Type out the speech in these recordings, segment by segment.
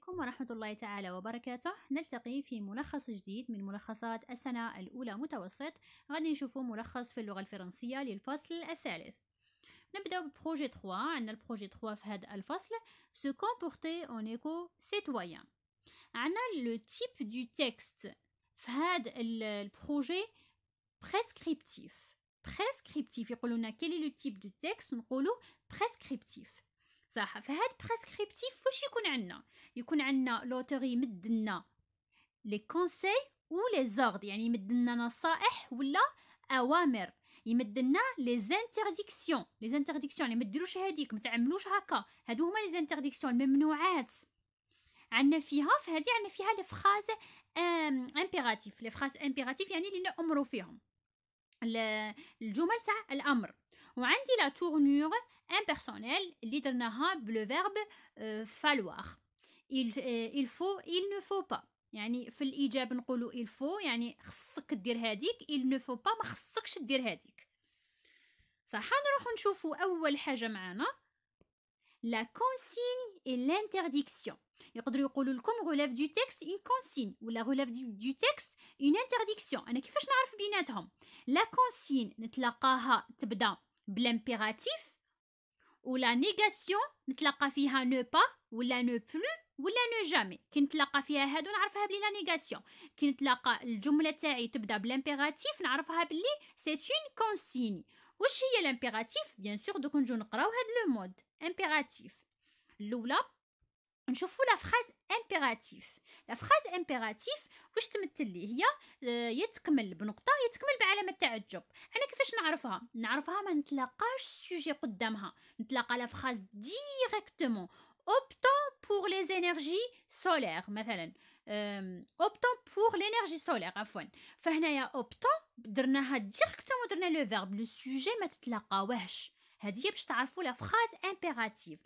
عليكم ورحمة الله تعالى وبركاته نلتقي في ملخص جديد من ملخصات السنة الأولى متوسط غادي نشوفوا ملخص في اللغة الفرنسية للفصل الثالث نبدأ ببروجي 3 عندنا البروجي 3 في هذا الفصل se comporter en éco عندنا لو تيب دو تكست في هذا البروجي بريسكريبتيف بريسكريبتيف يقولوا لنا كيلي لو تيب دو تكست نقولوا بريسكريبتيف صح فهاد بريسكريبتيف واش يكون عندنا يكون عندنا لوتور يمد لنا لي كونساي و لي زورد يعني يمد لنا نصائح ولا اوامر يمد لنا لي زانتيرديكسيون لي زانتيرديكسيون يعني ما ديروش هذيك ما تعملوش هكا هادو هما لي زانتيرديكسيون الممنوعات عندنا فيها فهادي عندنا فيها لي فراز امبيراتيف لي فراز امبيراتيف يعني اللي نامروا فيهم الجمل تاع الامر وعندي لا تورنور impersonnel, اللي درناها بلو فيرب falloir il, euh, il faut il ne faut pas يعني في الايجاب نقولوا il faut يعني خصك دير هذيك il ne faut pas ما خصكش دير هذيك صح نروح نشوفوا اول حاجه معانا لا consigne et l'interdiction يقدروا يقولوا لكم غلاف دو تيكس اون كونسين ولا غلاف دو تيكس اون انترديكسيون انا كيفاش نعرف بيناتهم لا كونسين نتلاقاها تبدا بلامبيراتيف la نيغاسيون نتلاقى فيها نو با ولا نو بلو ولا نو جامي كي نتلاقى فيها هادو نعرفها بلي لا نيغاسيون كي نتلاقى الجمله تاعي تبدا بالامبيراتيف نعرفها بلي سي اون كونسيني واش هي الامبيراتيف بيان سور دوك نجو نقراو هاد لو مود امبيراتيف الاولى نشوفوا لا فراز امبيراتيف لا فراز امبيراتيف واش تمثل لي هي آه، يتكمل بنقطه يتكمل بعلامه تعجب انا كيفاش نعرفها نعرفها ما نتلاقاش السوجي قدامها نتلاقى لا فراز ديريكتومون اوبتون بور لي انرجي سولير مثلا اوبتون بور لينيرجي سولير عفوا فهنايا اوبتون درناها ديريكتومون درنا لو فيرب لو سوجي ما تتلاقاوهش هذه باش تعرفوا لا فراز امبيراتيف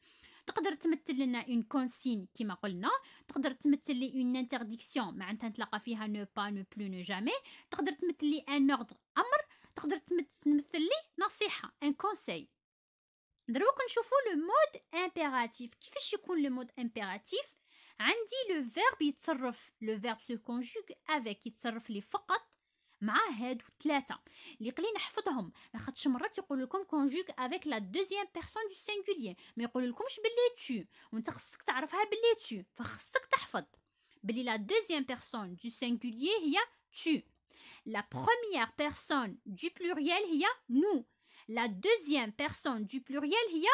تقدر تمثل لنا اون كونسين كيما قلنا تقدر تمثل لي اون انترديكسيون معناتها نتلاقى فيها نو با نو بلو نو جامي تقدر تمثل لي ان اوردر امر تقدر تمثل لي نصيحه ان كونساي دروك نشوفو لو مود امبيراتيف كيفاش يكون لو مود امبيراتيف عندي لو فيرب يتصرف لو فيرب سو كونجوغ افيك يتصرف لي فقط مع هاد وثلاثة اللي قلي نحفظهم لاخاطش مرات يقول لكم كونجوك افيك لا دوزيام بيرسون دو سينجولي ما يقول لكمش باللي تو وانت خصك تعرفها باللي تو فخصك تحفظ باللي لا دوزيام بيرسون دو سينجولي هي تو لا بروميير بيرسون دو بلوريال هي نو لا دوزيام بيرسون دو بلوريال هي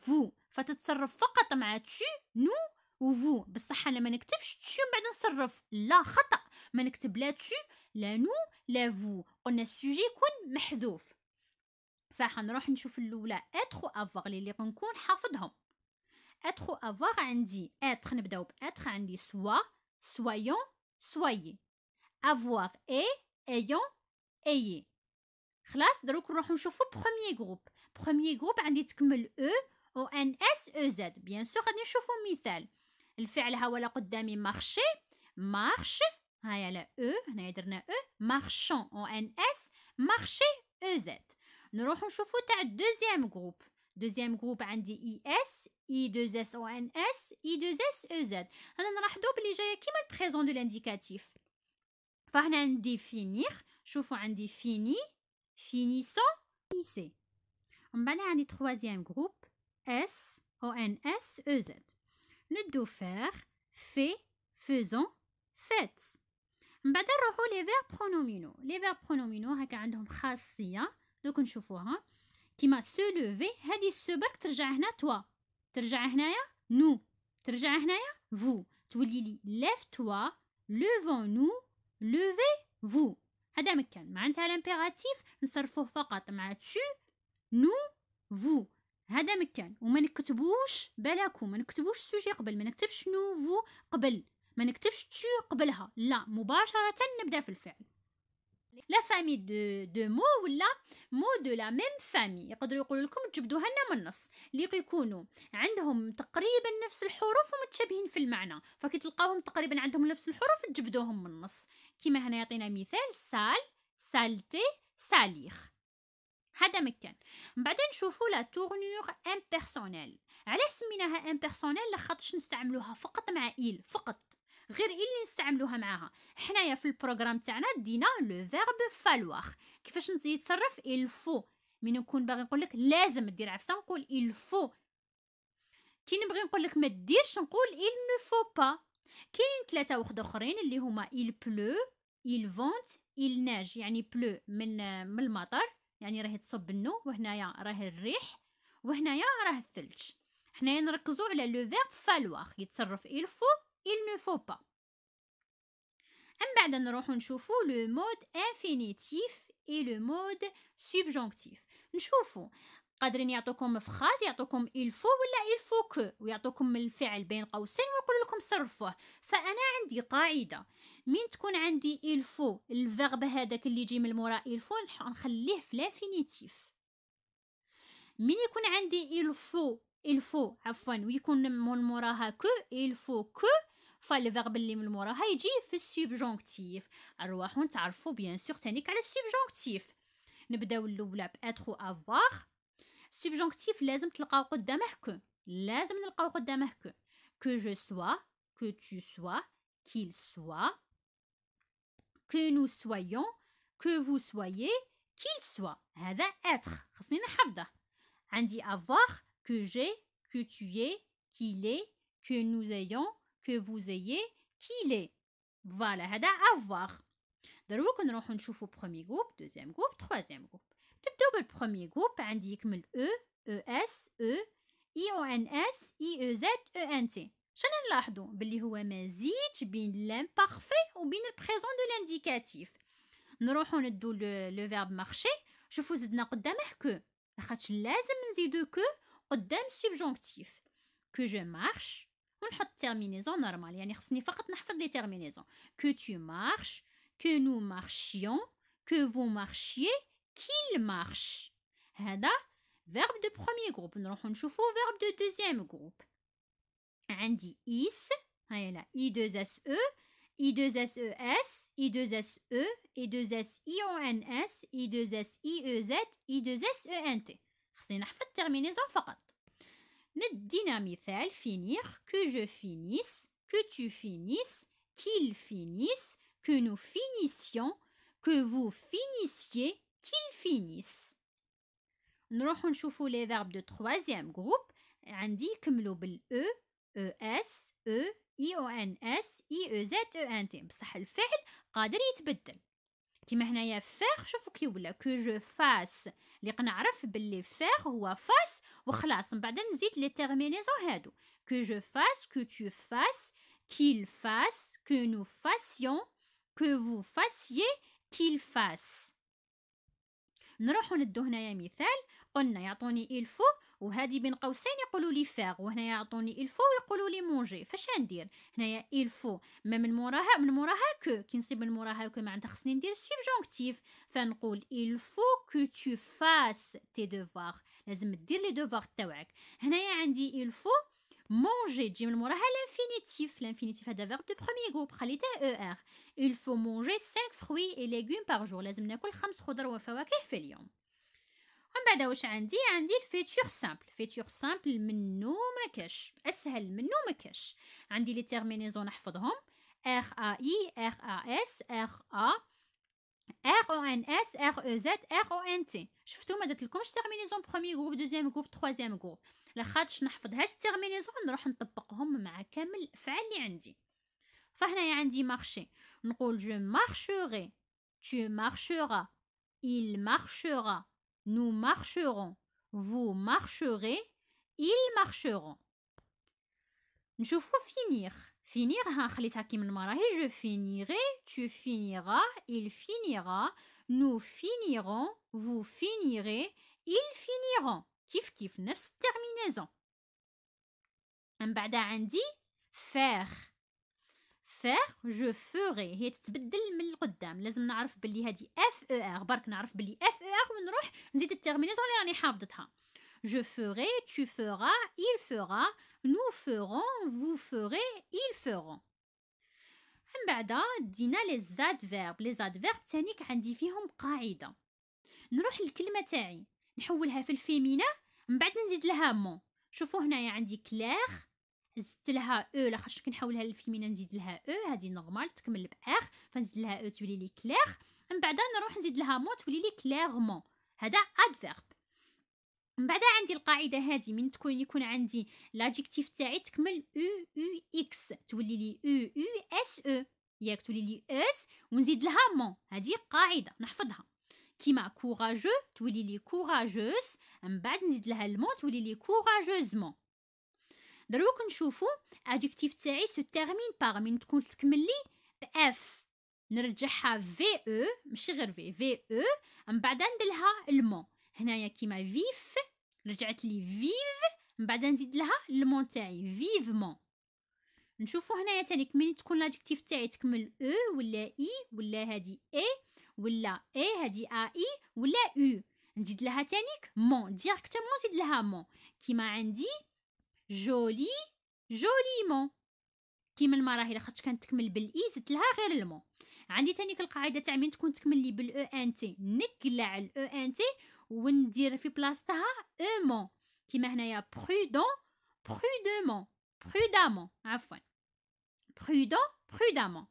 فو فتتصرف فقط مع تو نو و فو بصح انا ما نكتبش تو من بعد نصرف لا خطا ما نكتب لا تو لا نو لا فو قلنا السوجي يكون محذوف صح نروح نشوف الاولى اتخ افوغ لي اللي كنكون حافظهم اتخ افوغ عندي اتخ نبداو باتخ عندي سوا سويون سوي افوار اي ايون ايي خلاص دروك نروحو نشوفو بروميي جروب بروميي جروب عندي تكمل او او ان اس او زد بيان سور غادي نشوفو مثال الفعل ها ولا قدامي مارشي مارش Ah, il y a le E, on a le E, marchant, en NS, marcher, EZ. Nous allons voir le deuxième groupe. Deuxième groupe, on dit IS, i 2 s O-N-S, I2SEZ. s e On va voir l'objet qui est le présent de l'indicatif. On va définir, on dit fini, finissant, ici. On va aller au troisième groupe, S, E-Z. Nous devons faire, fait, faisant, fait. من بعد نروحو لي فيرب برونومينو لي فيرب برونومينو هكا عندهم خاصيه دوك نشوفوها كيما سو لوفي هذه سو برك ترجع هنا توا ترجع هنايا نو ترجع هنايا فو تولي لي ليف توا لوفون نو لوفي فو هذا مكان معناتها الامبيراتيف نصرفوه فقط مع تشو نو فو هذا مكان وما نكتبوش بلاكو ما نكتبوش سوجي قبل ما نكتبش نو فو قبل ما نكتبش تو قبلها لا مباشرة نبدأ في الفعل لا فامي دو دو مو ولا مو دو لا ميم فامي يقدروا يقولوا لكم تجبدوها لنا من النص اللي يكونوا عندهم تقريبا نفس الحروف ومتشابهين في المعنى فكي تلقاهم تقريبا عندهم نفس الحروف تجبدوهم من النص كيما هنا يعطينا مثال سال سالتي ساليخ هذا مكان من بعدين نشوفوا لا تورنيغ امبيرسونيل علاش سميناها امبيرسونيل لخاطرش نستعملوها فقط مع ايل فقط غير اللي نستعملوها معاها حنايا في البروغرام تاعنا دينا لو فيرب فالوار كيفاش يتصرف الفو من نكون باغي نقول لك لازم دير عفسه نقول الفو كي نبغي نقول لك ما ديرش نقول il ne faut pas كاين ثلاثه واخد اخرين اللي هما il pleut il vente il neige يعني بلو من من المطر يعني راه تصب النو وهنايا راه الريح وهنايا راه الثلج حنايا نركزو على لو فيرب فالوار يتصرف il faut il ne faut pas من بعد نروحو نشوفو لو مود انفينيتيف اي لو مود سبجونكتيف نشوفو قادرين يعطوكم فخاز يعطوكم الفو ولا الفو كو ويعطوكم الفعل بين قوسين ويقول لكم صرفوه فانا عندي قاعده من تكون عندي الفو الفيرب هذاك اللي يجي من موراء الفو نخليه في لافينيتيف من يكون عندي الفو il faut عفوا ويكون من موراها كو il faut كو فالفيرب اللي من موراها يجي في السوبجونكتيف نروحو تعرفوا بيان سور تانيك على السوبجونكتيف نبداو الاولى باتخو افواغ سوبجونكتيف لازم تلقاو قدامه كو لازم نلقاو قدامه كو كو جو سوا كو تو سوا كيل سوا كو نو سويون كو فو سويي كيل سوا هذا اتخ خصني نحفظه عندي افواغ que j'ai, que tu es, qu'il est, que nous ayons, que vous ayez, qu'il est. Voilà, هذا avoir. دروك نروحو نشوفو برومي جروب دوزيام جروب e جروب نبداو بالبرومي جروب عندي يكمل او او اس او اي او ان اس اي او او ان تي شنو نلاحظو بلي هو بين لامبارفي وبين البريزون دو لانديكاتيف نروحو ندو لو فيرب مارشي شوفو زدنا قدامه كو لازم نزيدو كو au-dedans قدام subjonctif, que je marche on terminaison normal يعني خصني فقط نحفظ لي que tu marches que nous marchions que vous marchiez qu'il marche هذا verbe de premier groupe نروحو نشوفو verbe de deuxième groupe عندي is هاي i 2 s e i 2 s e s i 2 s e i 2 s i o n s i 2 s i e z i 2 s e خصني نحفظ تيرمينيزون فقط ندينا مثال فينيخ كو جو فينيس كو تو فينيس كيل فينيس كو نو فينيسيون كو فو فينيسيي كيل فينيس نروحو نشوفو لي فيرب دو تخوازيام جروب عندي يكملو بال او او اس او اي او ان اس اي او زد او ان تي بصح الفعل قادر يتبدل كيما هنايا فيغ شوفوا كي ولا كو جو فاس اللي قنعرف باللي فيغ هو فاس وخلاص من بعد نزيد لي تيرمينيزو هادو كو جو فاس كو تو فاس كيل فاس كو نو فاسيون كو فو فاسيي كيل فاس نروحو ندو هنايا مثال قلنا يعطوني الفو وهذه بين قوسين يقولوا لي فاغ وهنا يعطوني الفو ويقولوا لي مونجي فاش ندير هنايا الفو ما من موراها من موراها كو كي نصيب من موراها كو معناتها خصني ندير سبجونكتيف فنقول الفو كو تو فاس تي دوفوار لازم دير لي دوفوار تاوعك هنايا عندي الفو مونجي تجي من موراها لانفينيتيف لانفينيتيف هذا verbe دو premier groupe خليته er il faut مونجي 5 فروي اي légumes باغ جور لازم ناكل خمس خضر وفواكه في اليوم بعد واش عندي عندي الفيتور سامبل فيتور سامبل منو ما كاش اسهل منو ما كاش عندي لي تيرمينيزون نحفظهم اخ ا اي اخ ا اس اخ ا ار او ان اس ار او زد ار او ان تي شفتو ما درتلكمش تيرمينيزون بروميي جروب دوزيام جروب تروازيام جروب لخاطش نحفظ هاد التيرمينيزون نروح نطبقهم مع كامل الافعال اللي عندي فهنايا عندي مارشي نقول جو مارشوري tu marcheras il marchera Nous marcherons. Vous marcherez. Ils marcheront. نشوفو finir. Finir, hein, je finirai, tu finiras, il finira, nous finirons, vous finirez, ils finiront. Kif kif neuf terminaisons. Un bada faire faire جو فوري هي تتبدل من القدام لازم نعرف باللي هذه اف او e ار برك نعرف باللي اف او e ار ونروح نزيد التيرمينيزون اللي راني حافظتها جو فوري tu feras il fera nous ferons vous ferez ils feront من بعد دينا لي زاد فيرب لي زاد فيرب تانيك عندي فيهم قاعده نروح للكلمه تاعي نحولها في الفيمينا من بعد نزيد لها مون شوفوا هنايا عندي كلير زدت لها او لا خاصك نحولها للفيمينا نزيد لها او هذه نورمال تكمل باخ فنزيد لها او تولي لي كليغ من بعد نروح نزيد لها مو تولي لي كليرمون هذا ادفيرب من بعد عندي القاعده هذه من تكون يكون عندي لاجيكتيف تاعي تكمل او او اكس تولي لي او او اس او ياك تولي لي اس ونزيد لها مون هذه قاعده نحفظها كيما كوراجو تولي لي كوراجوز من بعد نزيد لها المون تولي لي كوراجوزمون دروك نشوفو ادجكتيف تاعي سو تيرمين باغ من تكون تكمل لي باف نرجعها في او e، ماشي غير في في او من بعد ندلها المون هنايا كيما فيف رجعت لي فيف من بعد نزيد لها المون تاعي فيفمون نشوفو هنايا تانيك ملي تكون لاجكتيف تاعي تكمل او e ولا اي ولا هادي اي ولا اي هادي ا اي ولا او نزيد لها تانيك مون ديريكتومون نزيد لها مون كيما عندي جولي جوليمون كيما المراهي لاخاطش خاطش كانت تكمل بالاي زدت لها غير المون عندي تانيك القاعده تاع من تكون تكمل لي بالاو ان تي نقلع الاو ان تي وندير في بلاصتها اومون كيما هنايا برودون برودومون برودامون عفوا برودون برودامون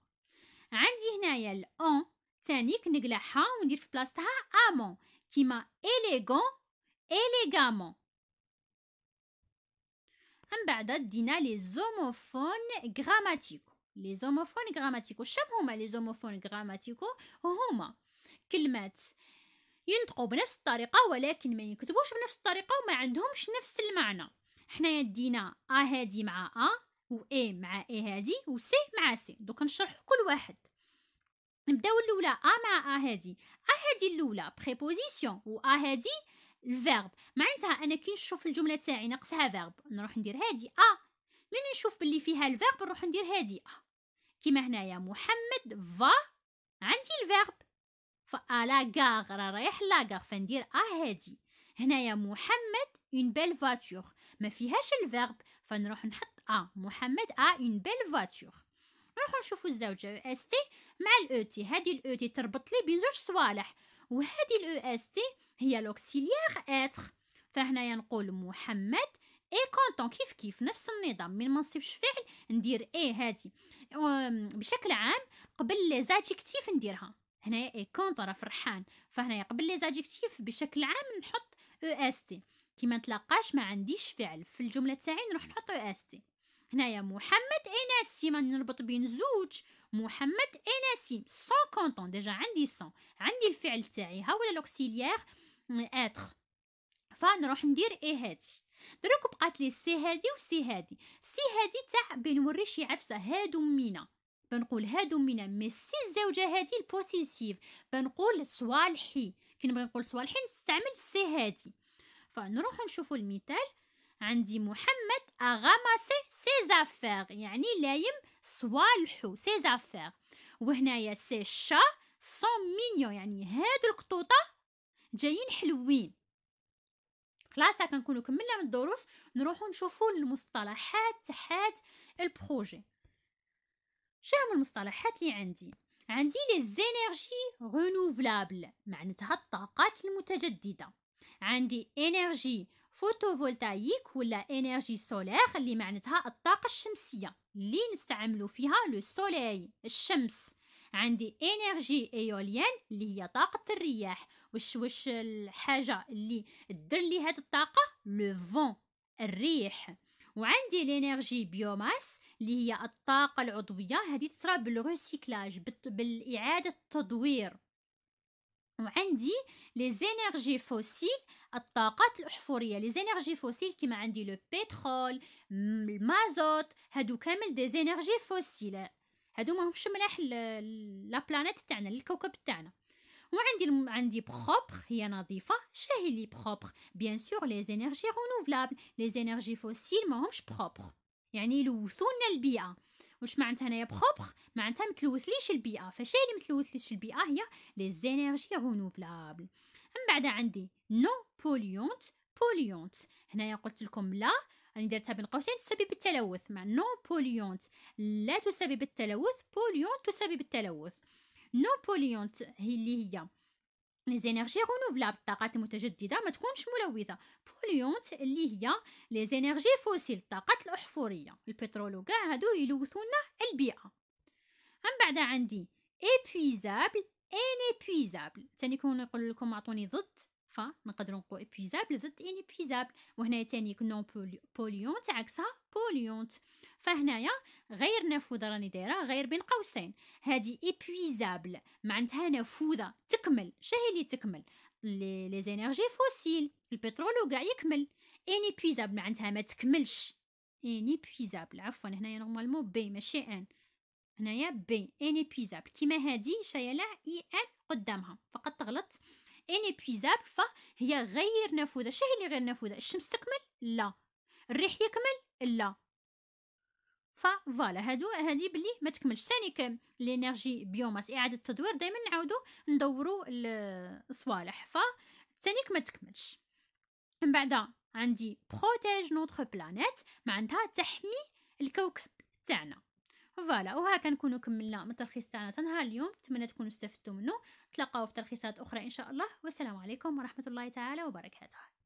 عندي هنايا الاون تانيك نقلعها وندير في بلاصتها امون كيما اليغون اليغامون من بعد دينا لي زوموفون غراماتيكو لي زوموفون غراماتيكو شنو هما لي زوموفون غراماتيكو هما كلمات ينطقوا بنفس الطريقة ولكن ما ينكتبوش بنفس الطريقة وما عندهمش نفس المعنى حنايا دينا ا هادي مع ا و اي مع اي هادي و سي مع سي دوك نشرحوا كل واحد نبداو الاولى ا مع ا هادي ا هادي الاولى بريبوزيسيون و ا هادي الفيرب معناتها انا كي نشوف الجمله تاعي ناقصها فيرب نروح ندير هادئه آه. من نشوف باللي فيها الفيرب نروح ندير هادئه آه. كيما هنايا محمد فا عندي الفيرب فا غاغ راه رايح لاغاغ فندير ا هادي هنايا محمد اون بيل فاتور ما فيهاش الفيرب فنروح نحط ا محمد ا اون بيل فاتور نروحو نشوفو الزوجة استي اس تي مع الاوتي e هادي الاوتي e تربط لي بين زوج صوالح وهذه الاو اس تي هي لوكسيليير اتر فهنايا نقول محمد اي كونتون كيف كيف نفس النظام من ما نصيبش فعل ندير اي هادي بشكل عام قبل لي نديرها هنايا اي كونط راه فرحان فهنايا قبل لي بشكل عام نحط او e اس تي كي ما نتلاقاش ما عنديش فعل في الجمله تاعي نروح نحط او اس تي هنايا محمد اي ناسي ما نربط بين زوج محمد اي نسيم سون كونتون ديجا عندي 100 عندي الفعل تاعي ها ولا لوكسيليير اتر فنروح ندير اي هادي دروك بقات لي سي هادي وسي هادي سي هادي تاع بنوري شي عفسه هادو مينا بنقول هادو مينا مي سي الزوجه هادي البوسيسيف بنقول صوالحي كي نبغي نقول صوالحي نستعمل سي هادي فنروح نشوفوا المثال عندي محمد أغمس سيزافير يعني لايم صوالحو سيزافير وهنايا سي شا سون مينيو يعني هاد القطوطة جايين حلوين خلاص هكا نكونو كملنا من الدروس نروحو نشوفو المصطلحات تحت البروجي شنو المصطلحات اللي عندي عندي لي زينيرجي رينوفلابل معناتها الطاقات المتجدده عندي انرجي فوتوفولتايك ولا انرجي سولير اللي معناتها الطاقه الشمسيه اللي نستعملو فيها لو سولي الشمس عندي انرجي ايوليان اللي هي طاقه الرياح وش وش الحاجه اللي تدير لي هاد الطاقه لو فون الريح وعندي لينيرجي بيوماس اللي هي الطاقه العضويه هذه تصرى بالريسيكلاج بالاعاده التدوير وعندي لي زينيرجي فوسيل الطاقات الاحفوريه لي زينيرجي فوسيل كيما عندي لو بترول المازوت هادو كامل دي زينيرجي فوسيل هادو ماهمش ملاح لا بلانيت تاعنا الكوكب تاعنا وعندي عندي بروبر هي نظيفه شاهي لي بروبر بيان سور لي زينيرجي رونوفلابل لي زينيرجي فوسيل ماهمش بروبر يعني يلوثون البيئه واش معناتها انايا بروبر معناتها متلوثليش البيئه فشي اللي متلوثليش البيئه هي لي زينيرجي رونوبلابل من بعد عندي نو بوليونت بوليونت هنايا قلت لكم لا راني درتها بين قوسين تسبب التلوث مع نو بوليونت لا تسبب التلوث بوليونت تسبب التلوث نو بوليونت هي اللي هي لي زينيرجي رونوفلابل الطاقات المتجدده ما تكونش ملوثه بوليونت اللي هي لي زينيرجي فوسيل الطاقات الاحفوريه البترول وكاع هادو يلوثوا لنا البيئه من بعد عندي ايبويزابل انيبويزابل ثاني كون نقول لكم اعطوني ضد نقدر نقول ايبيزابل ضد انيبيزابل وهنا تاني نون بوليونت عكسها بوليونت فهنايا غير نافوذه راني دايره غير بين قوسين هذه ابيزابل معناتها نافوذه تكمل شاهي اللي تكمل لي زينيرجي فوسيل البترول وكاع يكمل انيبيزابل معناتها ما تكملش انيبيزابل عفوا هنايا نورمالمون بي ماشي ان هنايا بي انيبيزابل كيما هادي شايله اي ان قدامها فقط غلط انيبيزابل فهي غير نافوذه شنو اللي غير نافوذه الشمس تكمل لا الريح يكمل لا فوالا هادو هادي بلي ما تكملش ثاني كم لينيرجي بيوماس اعاده التدوير دائما نعاودو ندورو الصوالح ف ثاني ما تكملش من بعد عندي بروتيج نوتر بلانيت معناتها تحمي الكوكب تاعنا فوالا وها كنكونوا كملنا من التلخيص تاعنا تاع نهار اليوم نتمنى تكونوا استفدتوا منه تلقاو في تلخيصات اخرى ان شاء الله والسلام عليكم ورحمه الله تعالى وبركاته